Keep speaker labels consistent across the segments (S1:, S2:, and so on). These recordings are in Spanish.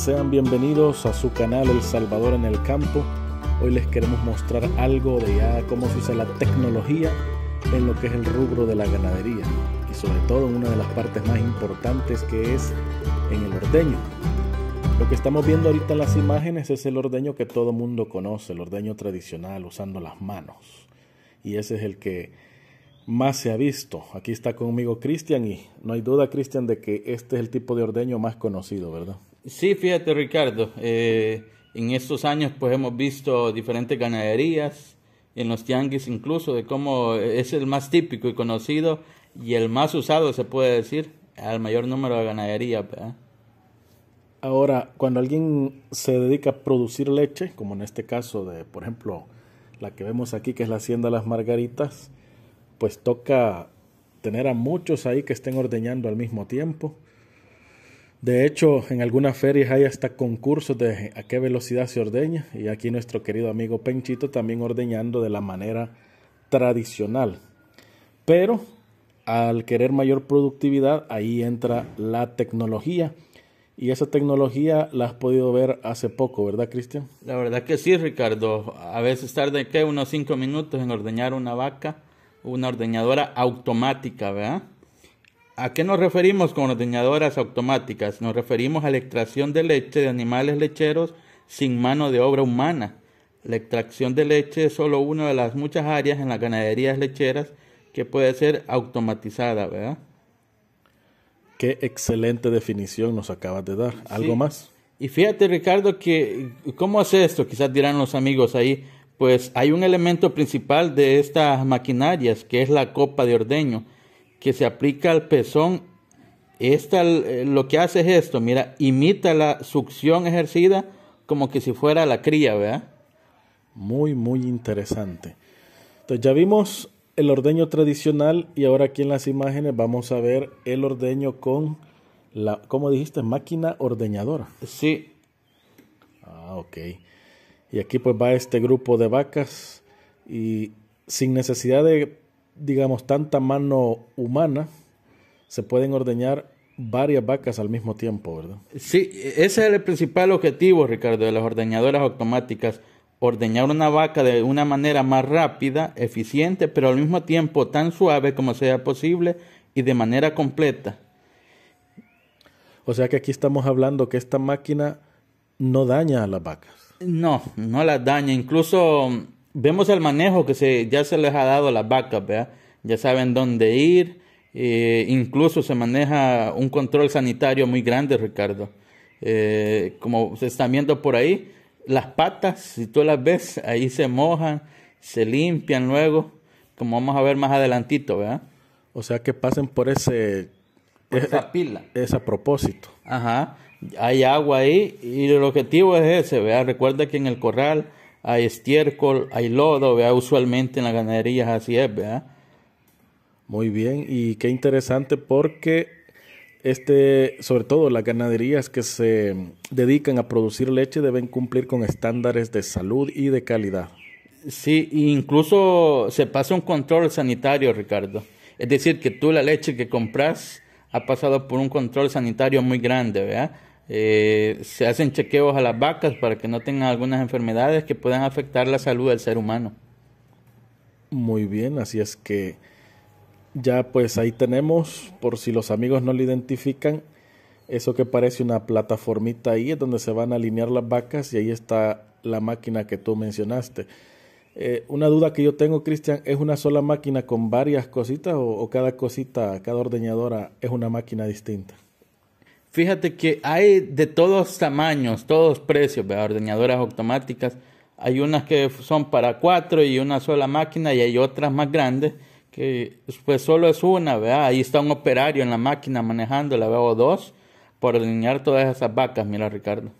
S1: Sean bienvenidos a su canal El Salvador en el Campo. Hoy les queremos mostrar algo de ya cómo se usa la tecnología en lo que es el rubro de la ganadería y sobre todo en una de las partes más importantes que es en el ordeño. Lo que estamos viendo ahorita en las imágenes es el ordeño que todo mundo conoce, el ordeño tradicional usando las manos. Y ese es el que más se ha visto. Aquí está conmigo Cristian y no hay duda Cristian de que este es el tipo de ordeño más conocido, ¿verdad?
S2: Sí, fíjate Ricardo, eh, en estos años pues hemos visto diferentes ganaderías, en los tianguis incluso, de cómo es el más típico y conocido y el más usado se puede decir al mayor número de ganadería.
S1: Ahora, cuando alguien se dedica a producir leche, como en este caso de, por ejemplo, la que vemos aquí, que es la Hacienda Las Margaritas, pues toca tener a muchos ahí que estén ordeñando al mismo tiempo de hecho, en algunas ferias hay hasta concursos de a qué velocidad se ordeña y aquí nuestro querido amigo Penchito también ordeñando de la manera tradicional. Pero al querer mayor productividad, ahí entra la tecnología. Y esa tecnología la has podido ver hace poco, ¿verdad, Cristian?
S2: La verdad que sí, Ricardo. A veces tarde, ¿qué? Unos 5 minutos en ordeñar una vaca, una ordeñadora automática, ¿verdad? ¿A qué nos referimos con ordeñadoras automáticas? Nos referimos a la extracción de leche de animales lecheros sin mano de obra humana. La extracción de leche es solo una de las muchas áreas en las ganaderías lecheras que puede ser automatizada, ¿verdad?
S1: Qué excelente definición nos acabas de dar. ¿Algo más?
S2: Y fíjate, Ricardo, que ¿cómo es esto? Quizás dirán los amigos ahí. Pues hay un elemento principal de estas maquinarias, que es la copa de ordeño que se aplica al pezón, esta eh, lo que hace es esto, mira, imita la succión ejercida
S1: como que si fuera la cría, ¿verdad? Muy, muy interesante. Entonces ya vimos el ordeño tradicional y ahora aquí en las imágenes vamos a ver el ordeño con la, ¿cómo dijiste? Máquina ordeñadora. Sí. Ah, ok. Y aquí pues va este grupo de vacas y sin necesidad de digamos, tanta mano humana, se pueden ordeñar varias vacas al mismo tiempo, ¿verdad?
S2: Sí, ese es el principal objetivo, Ricardo, de las ordeñadoras automáticas, ordeñar una vaca de una manera más rápida, eficiente, pero al mismo tiempo tan suave como sea posible y de manera completa.
S1: O sea que aquí estamos hablando que esta máquina no daña a las vacas.
S2: No, no las daña. Incluso vemos el manejo que se, ya se les ha dado a las vacas, ¿verdad? ya saben dónde ir, eh, incluso se maneja un control sanitario muy grande, Ricardo. Eh, como se están viendo por ahí, las patas, si tú las ves, ahí se mojan, se limpian luego, como vamos a ver más adelantito, ¿verdad? O sea que pasen por ese... Por eh, esa
S1: pila. Es a propósito.
S2: Ajá. Hay agua ahí y el objetivo es ese, ¿verdad? Recuerda que en el corral hay estiércol, hay lodo, usualmente en las ganaderías
S1: así es, ¿verdad? Muy bien, y qué interesante porque este, sobre todo las ganaderías que se dedican a producir leche deben cumplir con estándares de salud y de calidad. Sí, incluso se
S2: pasa un control sanitario, Ricardo. Es decir, que tú la leche que compras ha pasado por un control sanitario muy grande, ¿verdad? Eh, se hacen chequeos a las vacas para que no tengan algunas enfermedades que puedan afectar la salud del ser humano.
S1: Muy bien, así es que ya pues ahí tenemos, por si los amigos no lo identifican, eso que parece una plataformita ahí es donde se van a alinear las vacas y ahí está la máquina que tú mencionaste. Eh, una duda que yo tengo, Cristian, ¿es una sola máquina con varias cositas o cada cosita, cada ordeñadora es una máquina distinta?
S2: Fíjate que hay de todos tamaños, todos precios, ¿verdad? ordeñadoras automáticas. Hay unas que son para cuatro y una sola máquina y hay otras más grandes que pues solo es una, ¿verdad? Ahí está un operario en la máquina manejando, la veo dos, por ordeñar todas esas vacas, mira Ricardo.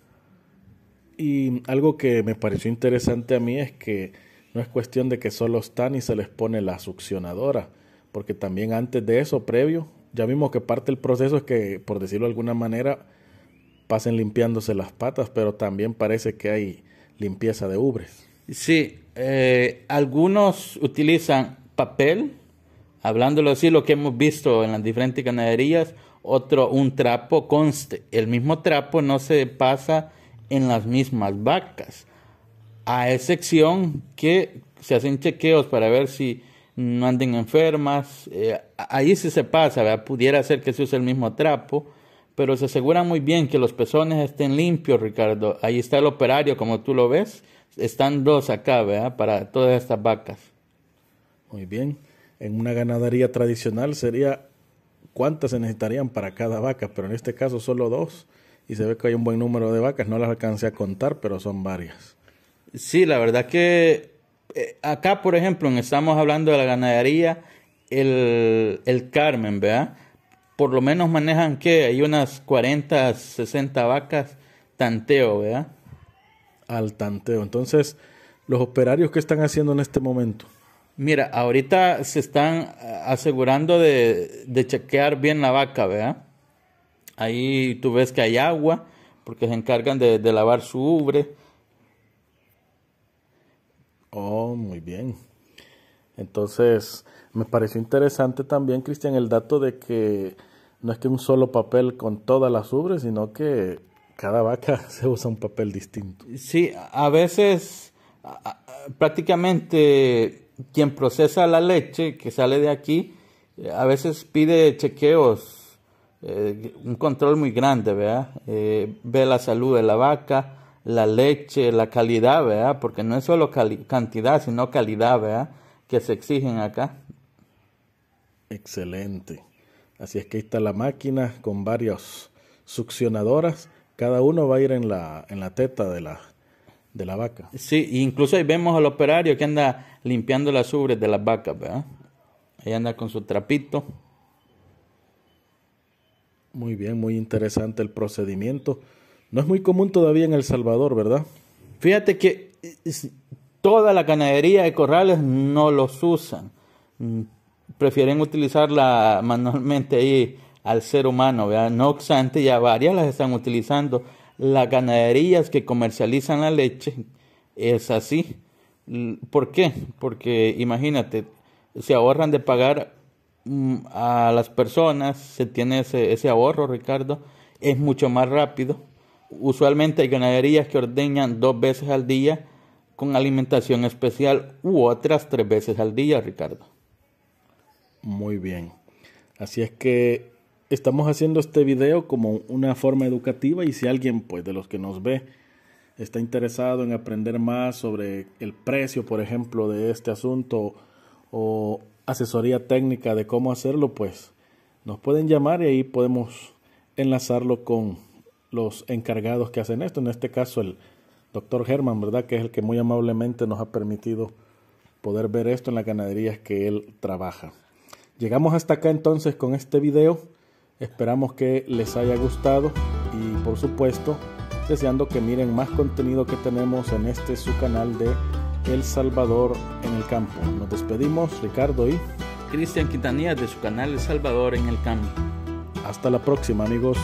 S1: Y algo que me pareció interesante a mí es que no es cuestión de que solo están y se les pone la succionadora, porque también antes de eso, previo, ya vimos que parte del proceso es que, por decirlo de alguna manera, pasen limpiándose las patas, pero también parece que hay limpieza de ubres.
S2: Sí, eh, algunos utilizan papel, hablándolo así, lo que hemos visto en las diferentes ganaderías, otro un trapo conste, el mismo trapo no se pasa en las mismas vacas, a excepción que se hacen chequeos para ver si no anden enfermas. Eh, ahí sí se pasa, ¿verdad? Pudiera ser que se use el mismo trapo, pero se asegura muy bien que los pezones estén limpios, Ricardo. Ahí está el operario, como tú lo ves. Están dos acá, ¿verdad? Para todas estas vacas.
S1: Muy bien. En una ganadería tradicional sería cuántas se necesitarían para cada vaca, pero en este caso solo dos. Y se ve que hay un buen número de vacas, no las alcancé a contar, pero son varias.
S2: Sí, la verdad que acá, por ejemplo, estamos hablando de la ganadería, el, el Carmen, ¿verdad? Por lo menos manejan que hay unas 40, 60 vacas tanteo, ¿verdad?
S1: Al tanteo. Entonces, los operarios, ¿qué están haciendo en este momento?
S2: Mira, ahorita se están ah, asegurando de, de chequear bien la vaca, ¿verdad? Ahí tú ves que hay agua, porque se encargan de, de lavar su ubre
S1: Oh, muy bien. Entonces, me pareció interesante también, Cristian, el dato de que no es que un solo papel con todas las ubres, sino que cada vaca se usa un papel distinto.
S2: Sí, a veces prácticamente quien procesa la leche que sale de aquí, eh, a veces pide chequeos, eh, un control muy grande, ¿verdad? Eh, ve la salud de la vaca, la leche, la calidad, ¿verdad? Porque no es solo cantidad, sino calidad, ¿verdad? Que se exigen acá.
S1: Excelente. Así es que ahí está la máquina con varias succionadoras. Cada uno va a ir en la, en la teta de la, de la vaca.
S2: Sí, incluso ahí vemos al operario que anda limpiando las ubres de las vacas, ¿verdad? Ahí anda con su trapito.
S1: Muy bien, muy interesante el procedimiento. No es muy común todavía en El Salvador, ¿verdad? Fíjate que eh, toda la ganadería de corrales no los
S2: usan. Mm, prefieren utilizarla manualmente ahí al ser humano, ¿verdad? No obstante, ya varias las están utilizando. Las ganaderías que comercializan la leche es así. ¿Por qué? Porque imagínate, se ahorran de pagar mm, a las personas, se tiene ese, ese ahorro, Ricardo, es mucho más rápido Usualmente hay ganaderías que ordeñan dos veces al día con alimentación especial u otras tres veces al día,
S1: Ricardo. Muy bien. Así es que estamos haciendo este video como una forma educativa y si alguien pues de los que nos ve está interesado en aprender más sobre el precio, por ejemplo, de este asunto o asesoría técnica de cómo hacerlo, pues nos pueden llamar y ahí podemos enlazarlo con los encargados que hacen esto, en este caso el doctor Germán ¿verdad? Que es el que muy amablemente nos ha permitido poder ver esto en las ganaderías que él trabaja. Llegamos hasta acá entonces con este video, esperamos que les haya gustado y por supuesto deseando que miren más contenido que tenemos en este su canal de El Salvador en el campo. Nos despedimos, Ricardo y
S2: Cristian Quintanilla de su canal El Salvador en el campo.
S1: Hasta la próxima amigos.